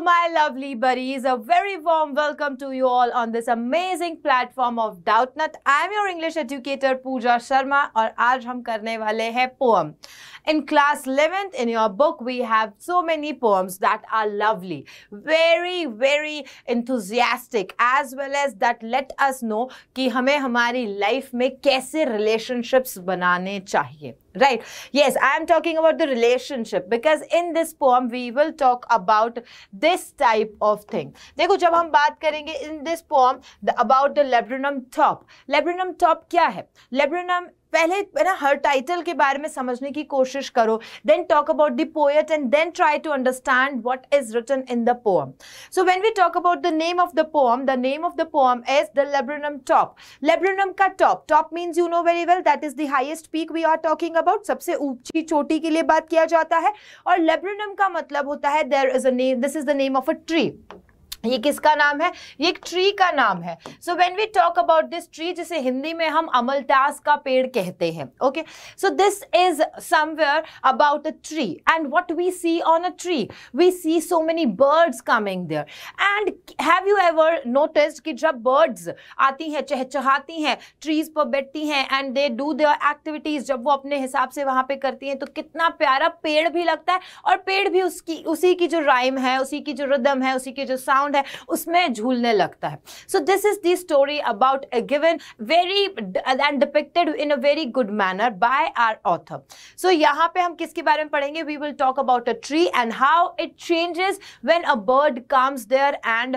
my lovely buddies. A very warm welcome to you all on this amazing platform of Doubtnut. I am your English educator Pooja Sharma और आज हम करने वाले हैं poem. In class 11th, in your book, we have so many poems that are lovely, very, very enthusiastic, as well as that let us know कि हमें हमारी life में कैसे relationships बनाने चाहिए right yes i am talking about the relationship because in this poem we will talk about this type of thing देखो जब हम बात करेंगे in this poem the, about the laburnum top laburnum top क्या है laburnum पहले ना हर title के बारे में समझने की कोशिश करो then talk about the poet and then try to understand what is written in the poem so when we talk about the name of the poem the name of the poem is the laburnum top laburnum का top top means you know very well that is the highest peak we are talking about सबसे ऊंची चोटी के लिए बात किया जाता है और लेब्रनम का मतलब होता है there is a name this is the name of a tree ये किसका नाम है ये एक ट्री का नाम है so when we talk about this tree जिसे हिंदी में हम अमलतास का पेड़ कहते हैं okay so this is somewhere about a tree and what we see on a tree we see so many birds coming there and have you ever notice कि जब बर्ड्स आती हैं चहचहाती हैं ट्रीज पर बैठती हैं and they do their activities जब वो अपने हिसाब से वहां पे करती हैं तो कितना प्यारा पेड़ भी लगता है और पेड़ भी उसकी उसी की जो राइम है उसी की जो रिदम है उसी की जो साउंड बैकग्राउंड है उसमें झूलने लगता है so this is the story about a given very and depicted in a very good manner by our author so यहाँ पे हम किसके बारे में पढ़ेंगे we will talk about a tree and how it changes when a bird comes there and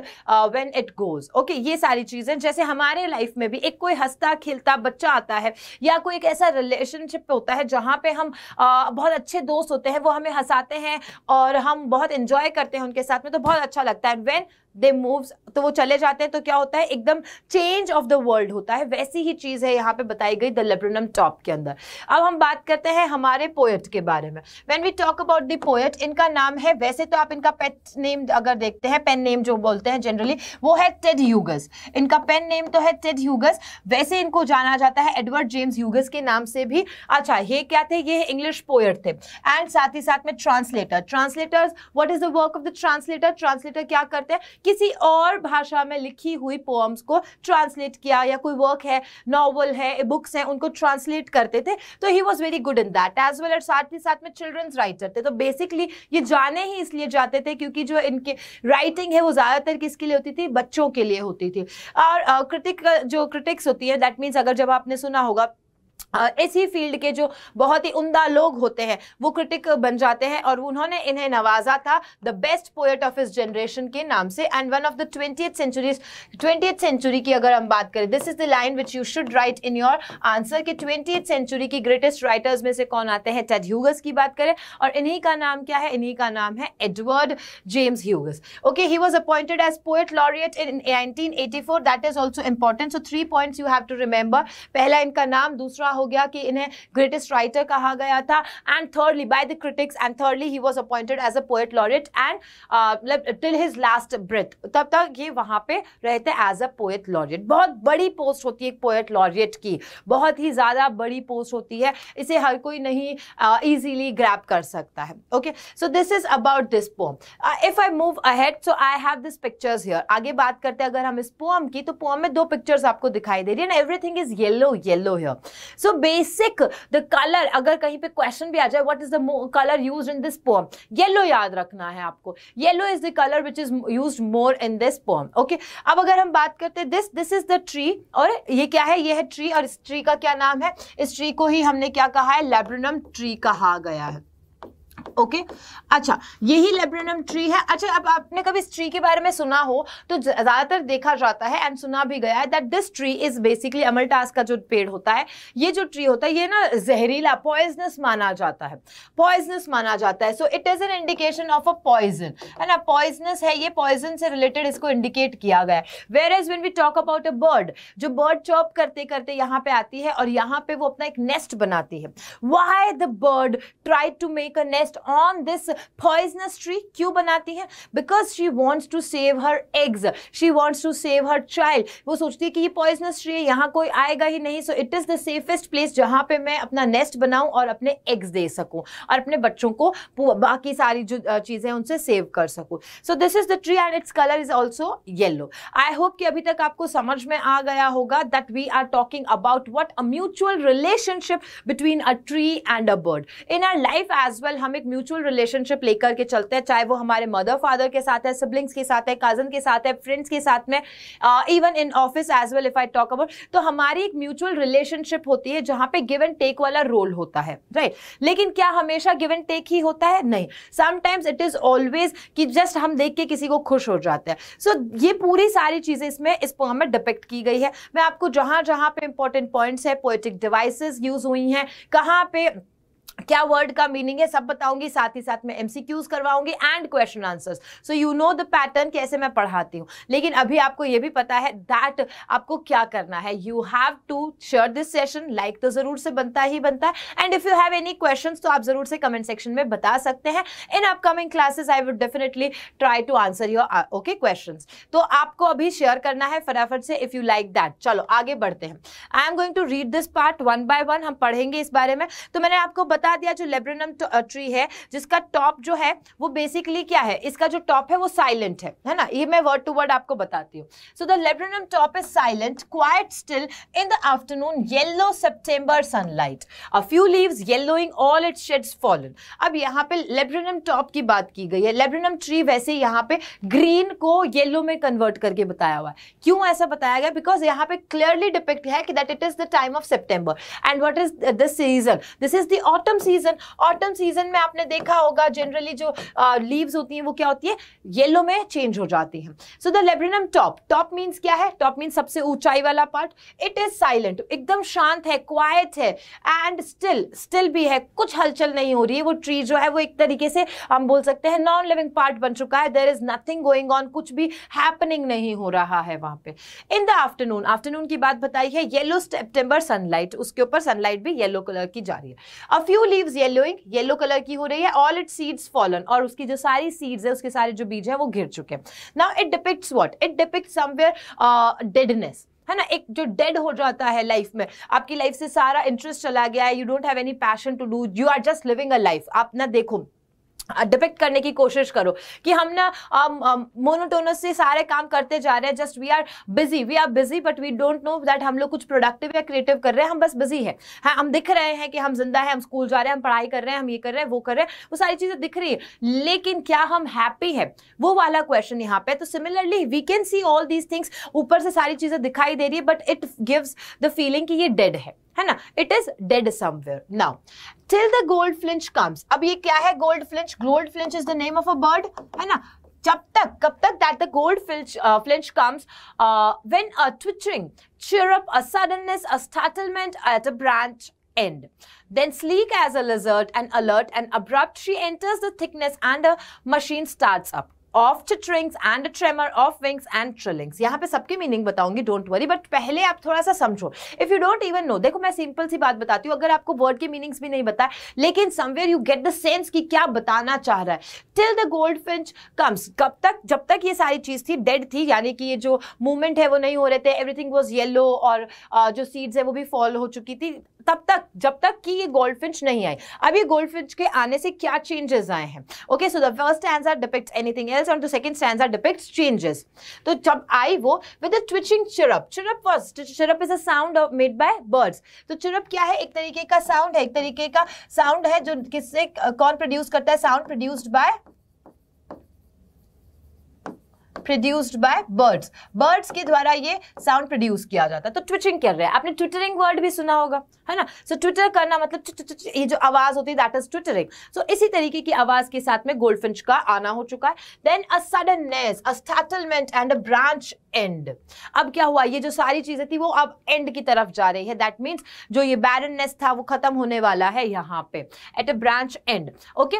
when it goes okay ये सारी चीजें जैसे हमारे लाइफ में भी एक कोई हंसता खिलता बच्चा आता है या कोई एक ऐसा रिलेशनशिप होता है जहाँ पे हम आ, uh, बहुत अच्छे दोस्त होते हैं वो हमें हंसाते हैं और हम बहुत इंजॉय करते हैं उनके साथ में तो बहुत अच्छा लगता है एंड वेन दे मूव्स तो वो चले जाते हैं तो क्या होता है एकदम चेंज ऑफ द वर्ल्ड होता है वैसी ही चीज़ है यहाँ पे बताई गई द लेब्रनम टॉप के अंदर अब हम बात करते हैं हमारे पोएट के बारे में when we talk about the poet इनका नाम है वैसे तो आप इनका पेट नेम अगर देखते हैं पेन नेम जो बोलते हैं जनरली वो है टेड ह्यूगस इनका पेन नेम तो है टेड ह्यूगस वैसे इनको जाना जाता है एडवर्ड जेम्स ह्यूगस के नाम से भी अच्छा ये क्या थे ये इंग्लिश पोएट थे एंड साथ ही साथ में translator translators what is the work of the translator translator क्या करते हैं किसी और भाषा में लिखी हुई पोम्स को ट्रांसलेट किया या कोई वर्क है नॉवल है बुक्स हैं उनको ट्रांसलेट करते थे तो he was very good in that as well और साथ ही साथ में चिल्ड्रंस राइटर थे तो बेसिकली ये जाने ही इसलिए जाते थे क्योंकि जो इनके राइटिंग है वो ज़्यादातर किसके लिए होती थी बच्चों के लिए होती थी और क्रिटिक जो क्रिटिक्स होती है दैट मीन्स अगर जब आपने सुना होगा इसी फील्ड के जो बहुत ही उमदा लोग होते हैं वो क्रिटिक बन जाते हैं और उन्होंने इन्हें नवाजा था द बेस्ट पोएट ऑफ इस जनरेशन के नाम से and one of the twenty centuries twenty century की अगर हम बात करें this is the line which you should write in your answer कि ट्वेंटी सेंचुरी की ग्रेटेस्ट राइटर्स में से कौन आते हैं टेड ह्यूगस की बात करें और इन्हीं का नाम क्या है इन्हीं का नाम है Edward James Hughes okay he was appointed as poet laureate in nineteen eighty four that is also important so three points you have to remember पहला इनका नाम दूसरा हो हो गया कि इन्हें ग्रेटेस्ट राइटर कहा गया था and thirdly by the critics and thirdly he was appointed as a poet laureate and till his last breath तब तक ये वहां पे रहते एज अ पोएट लॉरेट बहुत बड़ी पोस्ट होती है पोएट लॉरेट की बहुत ही ज़्यादा बड़ी पोस्ट होती है इसे हर कोई नहीं ईजिली uh, ग्रैप कर सकता है okay so this is about this poem if I move ahead so I have this pictures here आगे बात करते हैं अगर हम इस पोम की तो पोम में दो पिक्चर्स आपको दिखाई दे रही है and everything is yellow yellow here so basic the colour अगर कहीं पे क्वेश्चन भी आ जाए what is the colour used in this poem yellow याद रखना है आपको yellow is the colour which is use more in this poem okay अब अगर हम बात करते हैं this this is the tree और ये क्या है ये है ट्री और इस ट्री का क्या नाम है इस ट्री को ही हमने क्या कहा है लेब्रनम ट्री कहा गया है ओके okay? अच्छा यही लेब्रेनम ट्री है अच्छा अब आपने कभी इस ट्री के बारे में सुना हो तो ज्यादातर देखा जाता है एंड सुना भी गया है that this tree is basically अमलटास का जो पेड़ होता है ये जो ट्री होता है ये ना जहरीला पॉइजनस माना जाता है पॉइजनस माना जाता है so it is an indication of a poison है ना पॉइजनस है ये पॉइजन से रिलेटेड इसको इंडिकेट किया गया है where is when we talk about a bird जो बर्ड चॉप करते करते यहाँ पे आती है और यहाँ पे वो अपना एक नेस्ट बनाती है why the bird try to make a nest nest on this poisonous tree क्यों बनाती है because she wants to save her eggs she wants to save her child वो सोचती है कि ये पॉइजनस ट्री है यहाँ कोई आएगा ही नहीं so it is the safest place जहाँ पे मैं अपना नेस्ट बनाऊँ और अपने एग्स दे सकूँ और अपने बच्चों को बाकी सारी जो चीज़ें उनसे सेव कर सकूँ so this is the tree and its colour is also yellow I hope कि अभी तक आपको समझ में आ गया होगा that we are talking about what a mutual relationship between a tree and a bird in our life as well हम हम एक म्यूचुअल रिलेशनशिप लेकर के चलते हैं चाहे वो हमारे मदर फादर के साथ है सिबलिंग्स के साथ है कजन के साथ है फ्रेंड्स के साथ में even in office as well if I talk about तो हमारी एक म्यूचुअल रिलेशनशिप होती है जहां पे गिव एंड टेक वाला रोल होता है राइट right? लेकिन क्या हमेशा गिव एंड टेक ही होता है नहीं समटाइम्स इट इज ऑलवेज कि जस्ट हम देख के किसी को खुश हो जाते हैं सो so, ये पूरी सारी चीजें इसमें इस पोम में डिपेक्ट की गई है मैं आपको जहां जहां पे इंपॉर्टेंट पॉइंट्स है पोएटिक डिवाइसेस यूज हुई हैं कहाँ पे क्या वर्ड का मीनिंग है सब बताऊंगी साथ ही साथ में एमसीक्यूज करवाऊंगी and question answers so you know the pattern कैसे मैं पढ़ाती हूँ लेकिन अभी आपको ये भी पता है दैट आपको क्या करना है you have to share this session like तो जरूर से बनता ही बनता है and if you have any question तो आप जरूर से कमेंट सेक्शन में बता सकते हैं in upcoming classes I would definitely try to answer your okay question तो आपको अभी शेयर करना है फटाफट से इफ यू लाइक दैट चलो आगे बढ़ते हैं I am going to read this part one by one हम पढ़ेंगे इस बारे में तो मैंने आपको बता बता दिया जो लेब्रेनम ट्री है जिसका टॉप जो है वो बेसिकली क्या है इसका जो टॉप है वो साइलेंट है है ना ये मैं वर्ड टू वर्ड आपको बताती हूँ so the laburnum top is silent quite still in the afternoon yellow September sunlight a few leaves yellowing all it shades fallen अब यहाँ पे लेब्रेनम टॉप की बात की गई है लेब्रेनम ट्री वैसे यहाँ पे ग्रीन को येल्लो में कन्वर्ट करके बताया हुआ है क्यों ऐसा बताया गया बिकॉज यहाँ पे क्लियरली डिपेक्ट है कि that it is the time of September and what is the season this is the autumn autumn season autumn season में आपने देखा होगा जनरली जो लीव्स होती हैं वो क्या होती है येलो में चेंज हो जाती हैं so the laburnum top top means क्या है टॉप मींस सबसे ऊंचाई वाला पार्ट इट इज साइलेंट एकदम शांत है क्वाइट है एंड स्टिल स्टिल भी है कुछ हलचल नहीं हो रही है वो ट्री जो है वो एक तरीके से हम बोल सकते हैं नॉन लिविंग पार्ट बन चुका है there is nothing going on कुछ भी हैपनिंग नहीं हो रहा है वहां पे इन द आफ्टरनून आफ्टरनून की बात बताई है येलो सेप्टेम्बर सनलाइट उसके ऊपर सनलाइट भी येलो कलर की जा रही है a few new leaves yellowing yellow colour की हो रही है ऑल इट सीड्स फॉलन और उसकी जो सारी सीड्स है उसके सारे जो बीज है वो गिर चुके हैं now it depict what it depict somewhere deadness है ना एक जो डेड हो जाता है लाइफ में आपकी लाइफ से सारा इंटरेस्ट चला गया है you don't have any passion to do you are just living a life आप ना देखो डिपेक्ट करने की कोशिश करो कि हम ना से सारे काम करते जा रहे हैं just we are busy we are busy but we don't know that हम लोग कुछ प्रोडक्टिव या क्रिएटिव कर रहे हैं हम बस बिजी है हाँ, हम दिख रहे हैं कि हम जिंदा है हम स्कूल जा रहे हैं हम पढ़ाई कर रहे हैं हम ये कर रहे हैं वो कर रहे हैं वो सारी चीज़ें दिख रही है लेकिन क्या हम हैप्पी है वो वाला क्वेश्चन यहाँ पे तो similarly we can see all these things ऊपर से सारी चीज़ें दिखाई दे रही है but it gives the feeling कि ये डेड है है ना it is dead somewhere now till the gold flinch comes अब ये क्या है gold flinch gold flinch is the name of a bird है ना जब तक कब तक that the gold flinch flinch comes when a chirrup, a suddenness, a startlement at a branch end. Then sleek as a lizard and alert and abrupt, she enters the thickness and a machine starts up. Of chitterings and tremor of wings and trillings यहाँ पे सबके meaning बताऊंगी don't worry but पहले आप थोड़ा सा समझो if you don't even know देखो मैं सिंपल सी बात बताती हूँ अगर आपको वर्ड के मीनिंग्स भी नहीं बताए लेकिन somewhere you get the sense कि क्या बताना चाह रहा है till the gold finch comes कब तक जब तक ये सारी चीज थी डेड थी यानी कि ये जो मूवमेंट है वो नहीं हो रहे थे एवरीथिंग वॉज येलो और जो सीड्स है वो भी फॉल हो चुकी थी तब तक जब तक कि ये गोल्डफिंच नहीं आई अब ये गोल्डफिंच के आने से क्या चेंजेस आए हैं okay so the first answer depict anything else and the second stanza depicts changes तो जब आई वो with a twitching chirp chirp was chirp is a sound made by birds तो चिरप क्या है एक तरीके का साउंड है एक तरीके का साउंड है जो किससे कौन प्रोड्यूस करता है sound produced by produced by birds birds के द्वारा ये साउंड प्रोड्यूस किया जाता है तो ट्विटरिंग कर रहे हैं आपने ट्विटरिंग वर्ड भी सुना होगा है ना सो so, ट्विटर करना मतलब ये जो आवाज होती है दैट इज ट्विटरिंग सो इसी तरीके की आवाज के साथ में गोल्डफिंच का आना हो चुका है then a suddenness a startlement and a branch and अब क्या हुआ ये जो सारी चीजें थी वो अब एंड की तरफ जा रही है दैट मीन्स जो ये बैरननेस था वो खत्म होने वाला है यहाँ पे at a branch and okay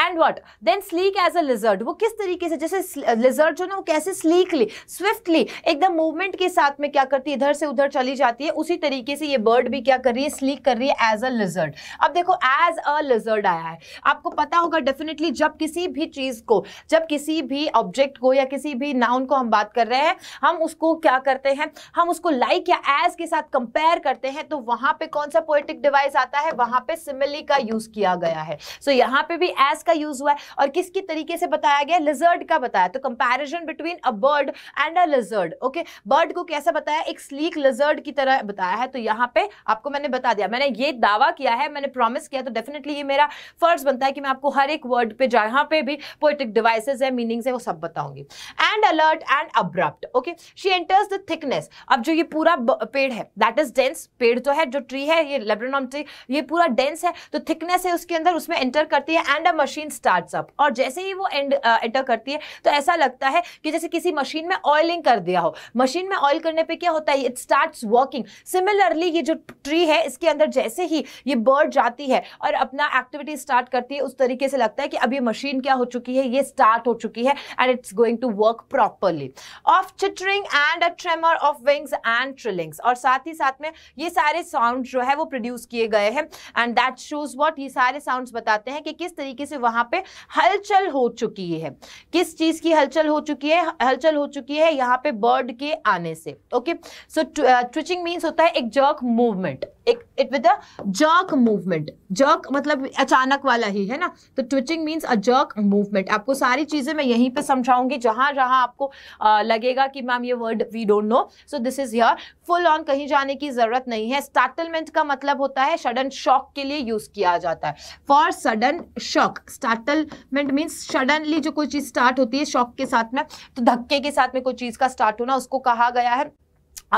and what then sleek as a lizard वो किस तरीके से जैसे लिजर्ट जो ना वो कैसे स्लीकली स्विफ्टली एकदम मूवमेंट के साथ में क्या करती है इधर से उधर चली जाती है उसी तरीके से ये बर्ड भी क्या कर रही है स्लीक कर रही है एज अ लिजर्ट अब देखो एज अ लिजर्ट आया है आपको पता होगा डेफिनेटली जब किसी भी चीज को जब किसी भी ऑब्जेक्ट को या किसी भी नाउन को हम बात कर रहे हैं हम उसको क्या करते हैं हम उसको लाइक like या एज के साथ कंपेयर करते हैं तो वहां पे कौन सा पोएटिक डिवाइस आता है वहां पे सिमिली का यूज किया गया है सो so, यहाँ पे भी एज का यूज हुआ है और किसकी तरीके से बताया गया लिजर्ड का बताया तो comparison between a bird and a lizard okay bird को कैसा बताया एक स्लीक लिजर्ड की तरह बताया है तो यहाँ पे आपको मैंने बता दिया मैंने ये दावा किया है मैंने प्रॉमिस किया तो डेफिनेटली ये मेरा फर्ज बनता है कि मैं आपको हर एक वर्ड पे जहाँ पे भी पोइटिक डिवाइसेज है मीनिंग्स है वो सब बताऊंगी and alert and abrupt okay she enters the thickness अब जो ये पूरा पेड़ है दैट इज डेंस पेड़ तो है जो ट्री है ये लेब्रोनॉम ट्री ये पूरा डेंस है तो थिकनेस है उसके अंदर उसमें एंटर करती है and a machine machine start up और जैसे ही वो एंड एंटर uh, करती है तो ऐसा लगता है कि जैसे किसी मशीन में ऑयलिंग कर दिया हो मशीन में ऑयल करने पे क्या होता है इट स्टार्ट वर्किंग सिमिलरली ये जो ट्री है इसके अंदर जैसे ही ये बर्ड जाती है और अपना एक्टिविटी स्टार्ट करती है उस तरीके से लगता है कि अब ये मशीन क्या हो चुकी है ये स्टार्ट हो चुकी है and it's going to work properly of chittering and a tremor of wings and trillings और साथ ही साथ में ये सारे साउंड जो है वो प्रोड्यूस किए गए हैं एंड दैट शोज वॉट ये सारे साउंड बताते हैं कि किस तरीके से वहां पे हलचल हो चुकी है किस चीज की हलचल हो चुकी है हलचल हो चुकी है यहाँ पे बर्ड के आने से ओके सो ट्विचिंग मीन्स होता है एक जर्क मूवमेंट एक it with a jerk movement jerk मतलब अचानक वाला ही है ना तो twitching means a jerk movement आपको सारी चीज़ें मैं यहीं पे समझाऊंगी जहां जहां आपको आ, लगेगा कि मैम ये word we don't know so this is your full on कहीं जाने की ज़रूरत नहीं है स्टार्टलमेंट का मतलब होता है सडन शॉक के लिए यूज़ किया जाता है for sudden shock startlement means suddenly जो कोई चीज़ स्टार्ट होती है शॉक के साथ में तो धक्के के साथ में कोई चीज़ का स्टार्ट होना उसको कहा गया है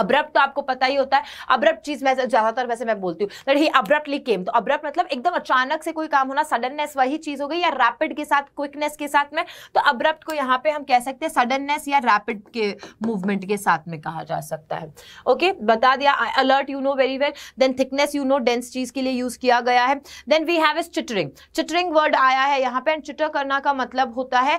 अब्रप्ट तो आपको पता ही होता है अब्रप्ट चीज मैं ज्यादातर वैसे मैं बोलती हूँ दैट ही अब्रप्टली केम तो अब्रप्ट मतलब एकदम अचानक से कोई काम होना सडननेस वही चीज हो गई या रैपिड के साथ क्विकनेस के साथ में तो अब्रप्ट को यहाँ पे हम कह सकते हैं सडननेस या रैपिड के मूवमेंट के साथ में कहा जा सकता है ओके okay? बता दिया alert you know very well then thickness you know dense चीज के लिए यूज किया गया है then we have is chittering chittering word आया है यहाँ पे एंड चिटर करना का मतलब होता है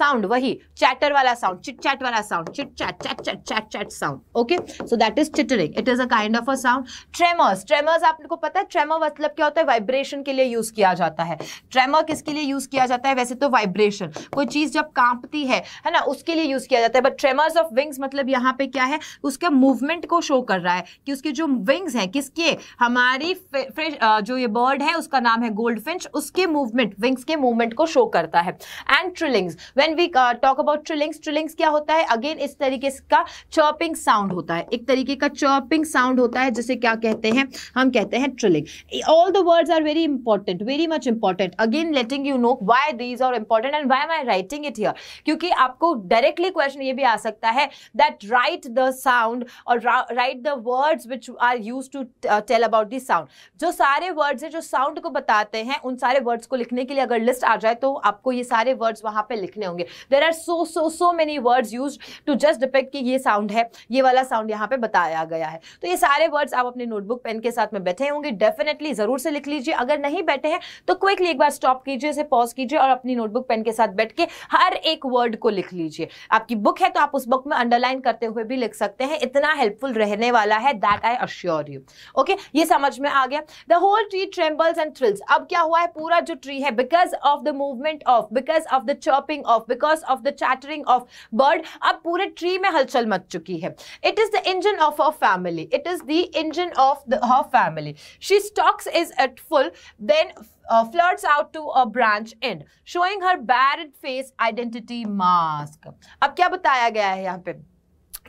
साउंड uh, वही चैटर वाला साउंड चिट चैट वाला sound chit chat chat chat chat chat sound okay है so that is tittering it is a kind of a sound tremors tremors आपको पता है ट्रेमर मतलब क्या होता है वाइब्रेशन के लिए यूज किया जाता है ट्रेमर किसके लिए यूज किया जाता है वैसे तो वाइब्रेशन कोई चीज जब कांपती है है ना उसके लिए यूज किया जाता है बट ट्रेमर्स ऑफ विंग्स मतलब यहाँ पे क्या है उसके मूवमेंट को शो कर रहा है कि उसके जो विंग्स हैं किसके हमारी फ्रेश जो ये बर्ड है उसका नाम है गोल्ड फिंच उसके मूवमेंट विंग्स के मूवमेंट को शो करता है and trillings when we talk about trillings trillings क्या होता है अगेन इस तरीके का चर्पिंग साउंड होता है एक तरीके का चर्पिंग साउंड होता है जिसे क्या कहते हैं हम कहते हैं trilling all the words are very important very much important again letting you know why these are important and why am I writing it here क्योंकि आपको डायरेक्टली क्वेश्चन ये भी आ सकता है दैट राइट द साउंड और write the words which are use to tell about this sound जो सारे वर्ड्स है जो साउंड को बताते हैं उन सारे वर्ड्स को लिखने के लिए अगर लिस्ट आ जाए तो आपको ये सारे वर्ड्स वहां पे लिखने होंगे there are so so so many words use to just depict कि ये साउंड है ये वाला साउंड यहाँ पे बताया गया है तो ये सारे वर्ड्स आप अपने नोटबुक पेन के साथ में बैठे होंगे डेफिनेटली जरूर से लिख लीजिए अगर नहीं बैठे हैं तो क्विकली एक बार स्टॉप कीजिए इसे पॉज कीजिए और अपनी नोटबुक पेन के साथ बैठ के हर एक वर्ड को लिख लीजिए आपकी बुक है तो आप उस बुक में अंडरलाइन करते हुए भी लिख सकते हैं इतना हेल्पफुल रहने वाला है that I assure you okay ये समझ में आ गया the whole tree trembles and thrills अब क्या हुआ है पूरा जो ट्री है because of the movement of because of the chopping of because of the chattering of bird अब पूरे ट्री में हलचल मच चुकी है it is the engine of her family. It is the engine of the, her family. She stocks is at full, then uh, flirts out to a branch end, showing her barred face identity mask. अब क्या बताया गया है यहाँ पे?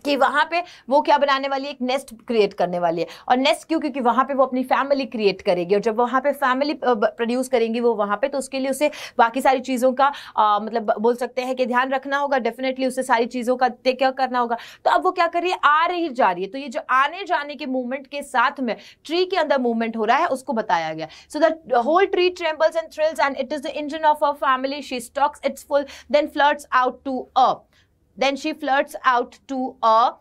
कि वहाँ पे वो क्या बनाने वाली है एक नेस्ट क्रिएट करने वाली है और नेस्ट क्यों क्योंकि वहाँ पे वो अपनी फैमिली क्रिएट करेगी और जब वहाँ पे फैमिली प्रोड्यूस करेंगी वो वहाँ पे तो उसके लिए उसे बाकी सारी चीज़ों का आ, मतलब बोल सकते हैं कि ध्यान रखना होगा डेफिनेटली उसे सारी चीज़ों का टेक केयर करना होगा तो अब वो क्या कर रही है आ रही जा रही है तो ये जो आने जाने के मूवमेंट के साथ में ट्री के अंदर मूवमेंट हो रहा है उसको बताया गया so the whole tree trembles and thrills and it is the engine of a family she stokes its full then flirts out to a Then she flirts out to a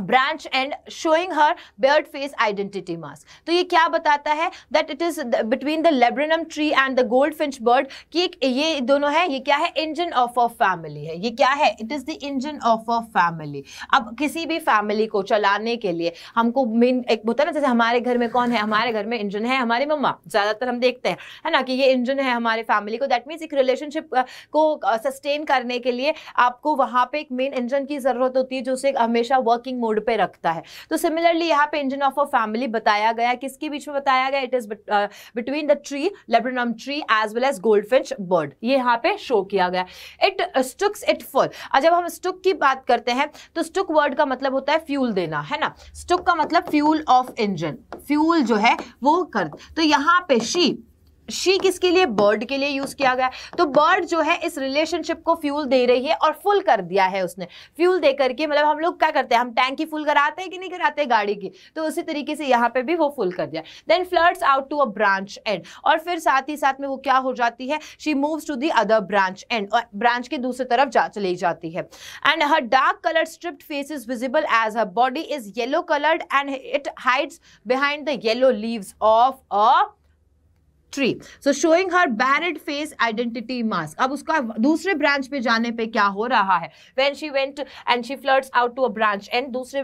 branch and showing her bird face identity mask तो ये क्या बताता है it is between the the tree and the gold finch bird कि ये दोनों है ये क्या है इंजन ऑफ अ फैमिली है ये क्या है it is the engine of a family अब किसी भी फैमिली को चलाने के लिए हमको मेन एक होता है ना जैसे हमारे घर में कौन है हमारे घर में इंजन है हमारी मम्मा ज़्यादातर हम देखते हैं है ना कि ये इंजन है हमारे फैमिली को दैट मीन्स एक रिलेशनशिप को सस्टेन करने के लिए आपको वहां पे एक मेन इंजन की ज़रूरत होती है जो उसे हमेशा वर्किंग मोड पे रखता है तो सिमिलरली यहाँ पे इंजन ऑफ अ फैमिली बताया गया किसके बीच में बताया गया it is between the tree laburnum tree as well as gold finch bird ये यहाँ पे शो किया गया इट स्टुक्स इट फॉल जब हम स्टुक की बात करते हैं तो स्टुक वर्ड का मतलब होता है फ्यूल देना है ना स्टुक का मतलब फ्यूल ऑफ इंजन फ्यूल जो है वो कर तो यहाँ पे शी शी किसके लिए बर्ड के लिए यूज किया गया तो बर्ड जो है इस रिलेशनशिप को फ्यूल दे रही है और फुल कर दिया है उसने फ्यूल दे करके मतलब हम लोग क्या करते हैं हम टैंक की फुल कराते हैं कि नहीं कराते गाड़ी की तो उसी तरीके से यहाँ पे भी वो फुल कर दिया then flirts out to a branch and और फिर साथ ही साथ में वो क्या हो जाती है she move to the other branch and और ब्रांच के दूसरी तरफ जा चली जाती है and her dark colour striped face is visible as her body is yellow coloured and it hides behind the yellow leaves of a tree so showing her barred face identity mask अब उसका दूसरे branch पे जाने पे क्या हो रहा है when she went and she flirts out to a branch and दूसरे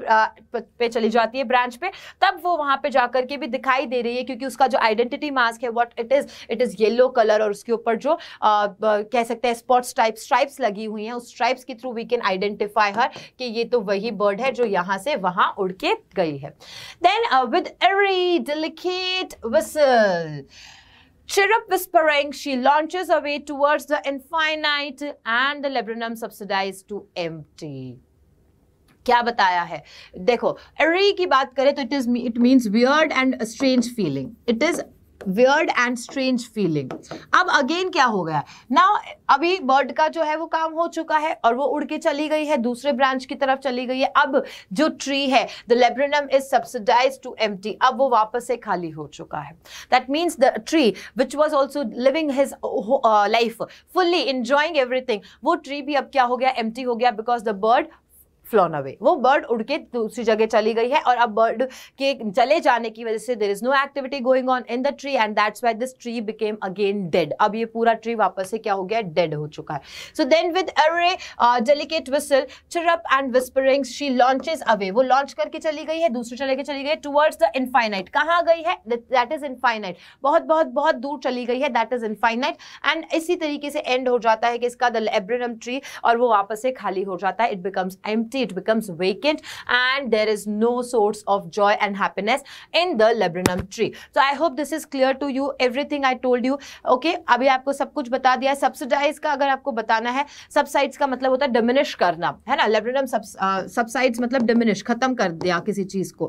पे चली जाती है ब्रांच पे तब वो वहां पे जाकर के भी दिखाई दे रही है क्योंकि उसका जो आइडेंटिटी मास्क है what it is it is yellow colour और उसके ऊपर जो आ, कह सकते हैं स्पॉट्स टाइप स्ट्राइप्स लगी हुई हैं उस स्ट्राइप्स के through we can identify her कि ये तो वही बर्ड है जो यहाँ से वहां उड़ के गई है then with every delicate whistle Chirrup whispering, she launches away towards the infinite and the labyrinth subsidized to empty. क्या बताया है देखो अरे की बात करें तो it is it means weird and strange feeling it is weird and strange feeling अब अगेन क्या हो गया ना अभी बर्ड का जो है वो काम हो चुका है और वो उड़ के चली गई है दूसरे ब्रांच की तरफ चली गई है अब जो ट्री है the laburnum is subsidise to um अब वो वापस से खाली हो चुका है that means the tree which was also living his life fully enjoying everything वो ट्री भी अब क्या हो गया एम हो गया because the bird flown away वो बर्ड उड़ के दूसरी जगह चली गई है और अब बर्ड के चले जाने की वजह से there is no activity going on in the tree and that's why this tree became again dead अब ये पूरा ट्री वापस से क्या हो गया डेड हो चुका है सो देन विद अरे delicate whistle chirp and whispering she launches away वो लॉन्च करके चली गई है दूसरी चले के चली गई टूवर्ड्स द इनफाइनाइट कहाँ गई है दैट इज इनफाइनाइट बहुत बहुत बहुत दूर चली गई है दैट इज इनफाइनाइट एंड इसी तरीके से एंड हो जाता है कि इसका द एब्रेनम ट्री और वो वापस से खाली हो जाता है it becomes empty it becomes vacant and there is no source of joy and happiness in the laburnum tree. So I hope this is clear to you. Everything I told you. Okay, abhi aapko sab kuch bata diya है subsidise का अगर आपको बताना है subsides का मतलब होता है डिमिनिश करना है ना laburnum subsides matlab diminish khatam kar diya kisi cheez ko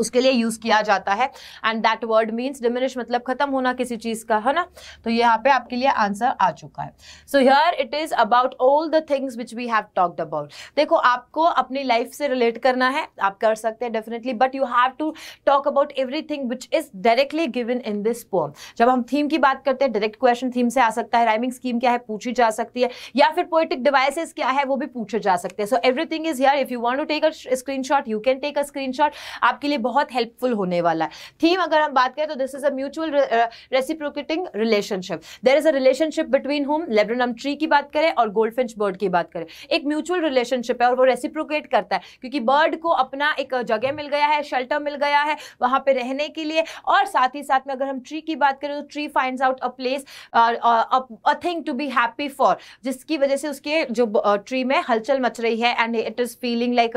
उसके लिए यूज किया जाता है and that word means diminish मतलब खत्म होना किसी चीज का है ना तो यहाँ पे आपके लिए आंसर आ चुका है so here it is about all the things which we have talked about देखो आपको अपनी लाइफ से रिलेट करना है आप कर सकते हैं definitely but you have to talk about thing which is directly given in this poem जब हम थीम की बात करते हैं डायरेक्ट क्वेश्चन थीम से आ सकता है राइमिंग स्कीम क्या है पूछी जा सकती है या फिर पोइटिक डिवाइसेस क्या है वो भी पूछे जा सकते हैं so everything is here if you want to take a shot you can take a shot आपके लिए बहुत हेल्पफुल होने वाला है थीम अगर हम बात करें तो this is a mutual reciprocating relationship there is a relationship between home laburnum tree की बात करें और गोल्ड फिंच बर्ड की बात करें एक म्यूचुअल रिलेशनशिप है और वो रेसिप्रोकेट करता है क्योंकि बर्ड को अपना एक जगह मिल गया है शेल्टर मिल गया है वहाँ पर रहने के लिए और साथ ही साथ में अगर हम ट्री की बात करें तो tree find out a place a thing to be happy for जिसकी वजह से उसके जो ट्री uh, में हलचल मच रही है and it is feeling like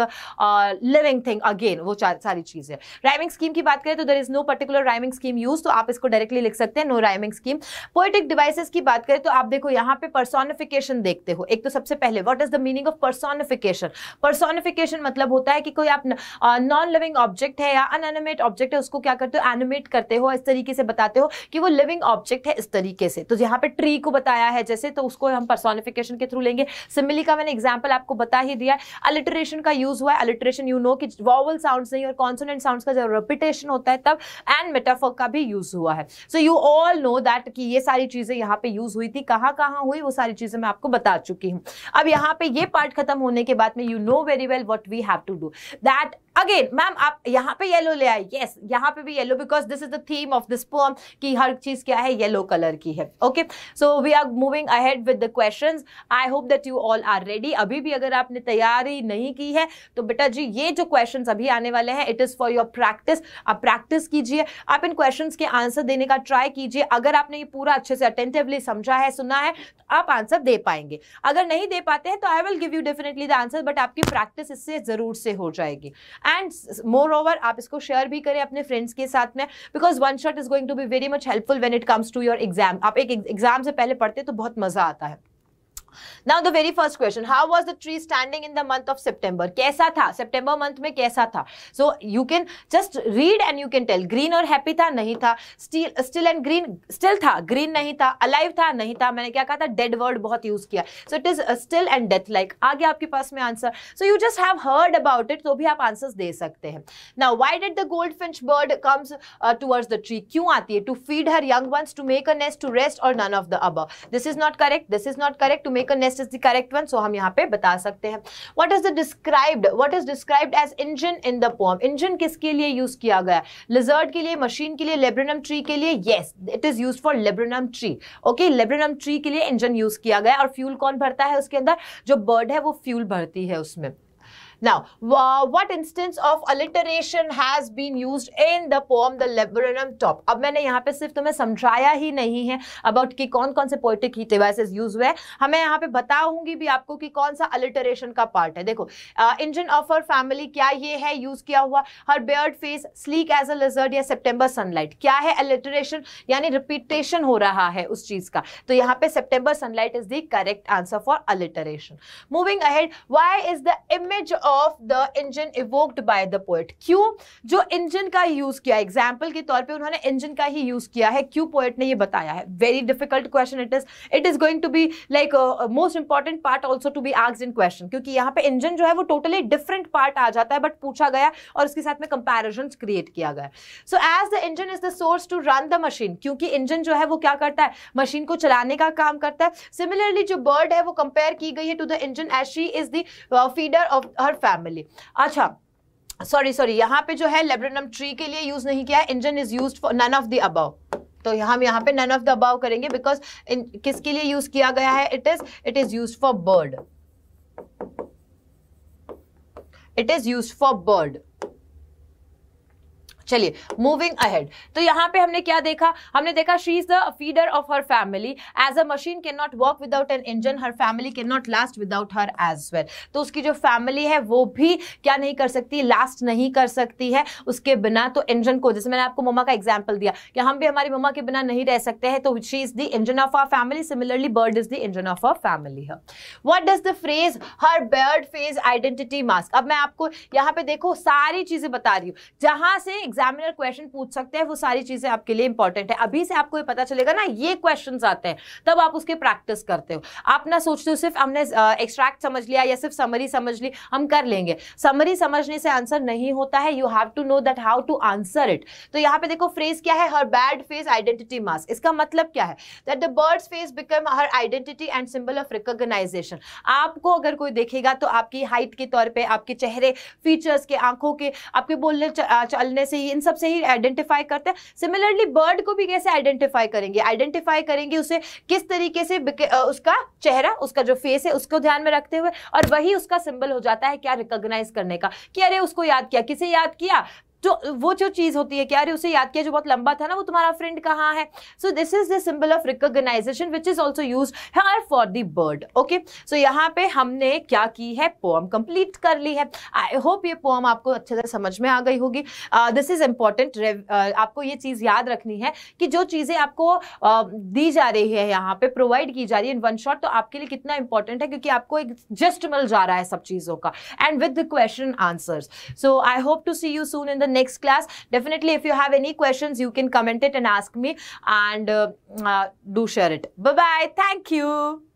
living thing again वो सारी चीज़ें राइमिंग स्कीम की बात करें तो there is no particular rhyming scheme use तो आप इसको डायरेक्टली लिख सकते हैं no rhyming scheme poetic devices की बात करें तो आप देखो यहाँ पे पर्सोनिफिकेशन देखते हो एक तो सबसे पहले what is the meaning of personification personification मतलब होता है कि कोई आप नॉन लिविंग ऑब्जेक्ट है या अनएनिमेट ऑब्जेक्ट है उसको क्या करते हो एनिमेट करते हो इस तरीके से बताते हो कि वो लिविंग ऑब्जेक्ट है इस तरीके से तो यहाँ पे ट्री को बताया है जैसे तो उसको हम पर्सोनिफिकेशन के थ्रू लेंगे सिमिली का मैंने एग्जाम्पल आपको बता ही दिया अलिटरेशन का यूज हुआ है अलिटरेशन यू नो कि वॉवल साउंड नहीं और कॉन्सोनेंट साउंड्स का जब रेपिटेशन होता है तब एंड मेटाफर का भी यूज हुआ है so you all know that कि ये सारी चीजें यहाँ पे यूज हुई थी कहाँ कहाँ हुई वो सारी चीजें मैं आपको बता चुकी हूँ अब यहाँ पे ये पार्ट खत्म होने के बाद में you know very well what we have to do that again ma'am आप यहाँ पे येलो ले आए यस यहाँ पे भी yellow because this is the theme of this poem कि हर चीज क्या है येलो कलर की है okay so we are moving ahead with the question I hope that you all are ready अभी भी अगर आपने तैयारी नहीं की है तो बेटा जी ये जो क्वेश्चन अभी आने वाले हैं it is for your your practice आप प्रैक्टिस कीजिए आप इन क्वेश्चन के आंसर देने का ट्राई कीजिए अगर आपने ये पूरा अच्छे से अटेंटिवली समझा है सुना है तो आप आंसर दे पाएंगे अगर नहीं दे पाते हैं तो I will give you definitely the answer but आपकी प्रैक्टिस इससे ज़रूर से हो जाएगी एंड मोर ओवर आप इसको शेयर भी करें अपने फ्रेंड्स के साथ में because one shot is going to be very much helpful when it comes to your exam आप एक एग्जाम से पहले पढ़ते तो बहुत मज़ा आता है now the very first question how was the tree standing in the month of September कैसा था सेप्टेंबर मंथ में कैसा था so you can just read and you can tell green और हैप्पी था नहीं था steel still and green still था ग्रीन नहीं था अलाइव था नहीं था मैंने क्या कहा था डेड वर्ड बहुत यूज किया so it is still and death like आ गया आपके पास में answer so you just have heard about it तो भी आप आंसर्स दे सकते हैं now why did the gold finch bird comes towards the tree क्यों आती है to feed her young ones to make a nest to rest और नन ऑफ द अब this is not correct this is not correct to make maker nest is the correct one so हम यहाँ पे बता सकते हैं what is the described what is described as engine in the poem engine किसके लिए use किया गया लिजर्ट के लिए मशीन के लिए लेब्रेनम ट्री के लिए yes it is use for laburnum tree okay laburnum tree के लिए इंजन यूज किया गया और फ्यूल कौन भरता है उसके अंदर जो बर्ड है वो फ्यूल भरती है उसमें Now, uh, what instance of alliteration has been used in the poem The Laburnum Top? अब मैंने यहाँ पे सिर्फ तुम्हें समझाया ही नहीं है अबाउट कि कौन कौन से पोइटिक ही डिवाइसेस यूज हुए हमें यहाँ पे बताऊंगी भी आपको कि कौन सा अलिटरेशन का पार्ट है देखो इंजन ऑफ हर फैमिली क्या ये है यूज किया हुआ her bared face sleek as a lizard या सेप्टेम्बर सनलाइट क्या है अलिटरेशन यानी रिपीटेशन हो रहा है उस चीज का तो यहाँ पे September sunlight is the correct answer for alliteration moving ahead why is the image of the engine evoked by the poet क्यों जो इंजन का यूज किया एग्जाम्पल के तौर पे उन्होंने इंजन का ही यूज किया है क्यों पोएट ने ये बताया है very difficult question it is it is going to be like most important part also to be आग्स इन क्वेश्चन क्योंकि यहाँ पे इंजन जो है वो टोटली डिफरेंट पार्ट आ जाता है बट पूछा गया और उसके साथ में कंपेरिजन क्रिएट किया गया so as the engine is the source to run the machine क्योंकि इंजन जो है वो क्या करता है मशीन को चलाने का काम करता है सिमिलरली जो बर्ड है वो कंपेयर की गई है to the engine as she is feeder of her family अच्छा सॉरी सॉरी यहाँ पे जो है लेब्रेनम ट्री के लिए यूज नहीं किया engine is use for none of the above तो हम यहाँ पे नन ऑफ द अबाव करेंगे बिकॉज किसके लिए यूज किया गया है it is it is use for bird it is use for bird चलिए मूविंग अहेड तो यहाँ पे हमने क्या देखा हमने देखा she is the feeder of her family as a machine can not work without an engine her family can not last without her as well तो उसकी जो फैमिली है वो भी क्या नहीं कर सकती लास्ट नहीं कर सकती है उसके बिना तो इंजन को जैसे मैंने आपको मम्मा का एग्जाम्पल दिया कि हम भी हमारी मम्मा के बिना नहीं रह सकते हैं तो she is the engine of our family similarly bird is the engine of our family है what does the phrase her bird face identity mask अब मैं आपको यहाँ पे देखो सारी चीजें बता रही हूँ जहां से एग्जाम एग्जामिनर क्वेश्चन पूछ सकते हैं वो सारी चीजें आपके लिए इंपॉर्टेंट है अभी से आपको ये पता चलेगा ना ये क्वेश्चन आते हैं तब आप उसके प्रैक्टिस करते हो आप ना सोचते हो सिर्फ हमने एक्सट्रैक्ट समझ लिया या सिर्फ समरी समझ ली हम कर लेंगे समरी समझने से आंसर नहीं होता है you have to know that how to answer it तो यहाँ पे देखो फ्रेज क्या है her bad face identity mass इसका मतलब क्या है that the birds face become her identity and symbol of recognisation आपको अगर कोई देखेगा तो आपकी हाइट के तौर पर आपके चेहरे फीचर्स के आंखों के आपके बोलने चलने से ही इन सब से ही आइडेंटिफाई करते हैं सिमिलरली बर्ड को भी कैसे आइडेंटिफाई करेंगे आइडेंटिफाई करेंगे उसे किस तरीके से उसका चेहरा उसका जो फेस है उसको ध्यान में रखते हुए और वही उसका सिंबल हो जाता है क्या रिकोगनाइज करने का कि अरे उसको याद किया किसे याद किया जो वो जो चीज़ होती है कि अरे उसे याद किया जो बहुत लंबा था ना वो तुम्हारा फ्रेंड कहाँ है so this is the symbol of recognisation which is also use her for the bird okay so यहाँ पे हमने क्या की है पोम कंप्लीट कर ली है आई होप ये पोम आपको अच्छे से समझ में आ गई होगी दिस इज इंपॉर्टेंट आपको ये चीज़ याद रखनी है कि जो चीज़ें आपको uh, दी जा रही है यहाँ पे प्रोवाइड की जा रही है इन वन शॉट तो आपके लिए कितना इंपॉर्टेंट है क्योंकि आपको एक जस्ट मिल जा रहा है सब चीज़ों का end with the question answer so I hope to see you soon in the next class. Definitely, if you have any questions, you can comment it and ask me and uh, uh, do share it. Bye-bye. Thank you.